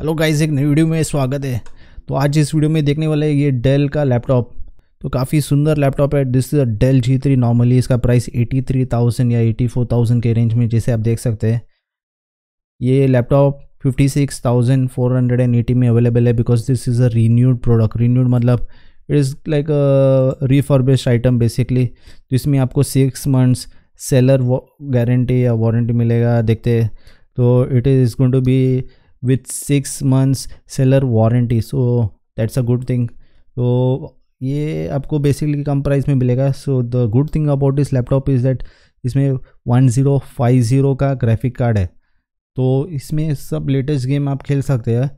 hello guys एक नई video में स्वागत है तो आज इस वीडियो में देखने वाले ये डेल का लैपटॉप तो काफ़ी सुंदर लैपटॉप है this is Dell G three normally इसका प्राइस 83,000 या 84,000 के रेंज में जैसे आप देख सकते हैं ये लैपटॉप 56,480 में अवेलेबल है because this is a renewed product renewed मतलब it is like refurbish item basically जिसमें आपको सिक्स मंथ्स सेलर गारंटी या वारंटी मिलेगा देखते तो it is going to be with six months seller warranty so that's a good thing तो ये आपको बेसिकली कम प्राइस में मिलेगा so the good thing about this laptop is that इसमें वन ज़ीरो फाइव ज़ीरो का ग्राफिक कार्ड है तो इसमें सब लेटेस्ट गेम आप खेल सकते हैं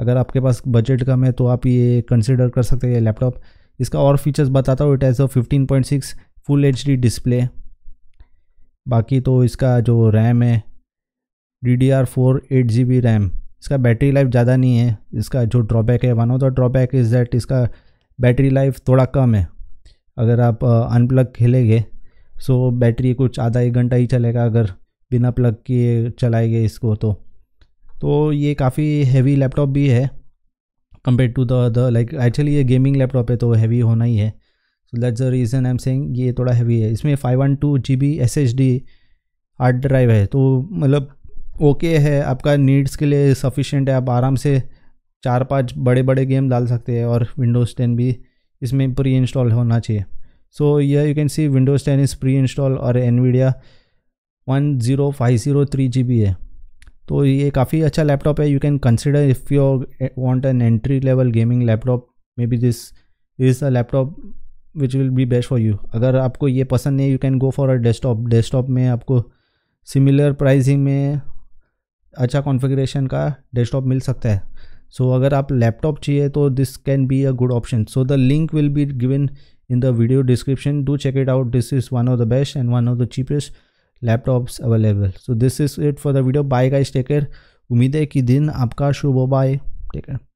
अगर आपके पास बजट कम है तो आप ये कंसिडर कर सकते हैं लैपटॉप इसका और फीचर्स बताता हूँ it has a fifteen point six full H D display बाकी तो इसका जो रैम है D D R four eight G B RAM इसका बैटरी लाइफ ज़्यादा नहीं है इसका जो ड्रॉबैक है one of the drawback is that इसका बैटरी लाइफ थोड़ा कम है अगर आप अनप्लग खेलेंगे सो बैटरी कुछ आधा एक घंटा ही चलेगा अगर बिना प्लग किए चलाएंगे इसको तो तो ये काफ़ी हैवी लैपटॉप भी है compare to the like actually ये गेमिंग लैपटॉप है तो हैवी होना ही है so that's the reason I am saying ये थोड़ा हैवी है इसमें five one two G B S H D hard drive है तो मतलब ओके okay है आपका नीड्स के लिए सफिशेंट है आप आराम से चार पांच बड़े बड़े गेम डाल सकते हैं और विंडोज़ टेन भी इसमें प्री इंस्टॉल होना चाहिए सो यह you can see Windows ten is pre install और Nvidia one zero five zero three G B है तो ये काफ़ी अच्छा लैपटॉप है you can consider if you want an entry level gaming laptop may be this is a laptop which will be best for you अगर आपको ये पसंद नहीं you can go for a desktop desktop में आपको similar pricing में अच्छा configuration का डेस्कटॉप मिल सकता है सो so, अगर आप लैपटॉप चाहिए तो this can be a good option so the link will be given in the video description do check it out this is one of the best and one of the cheapest laptops available so this is it for the video bye guys take care उम्मीद है कि दिन आपका शुभ हो bye take care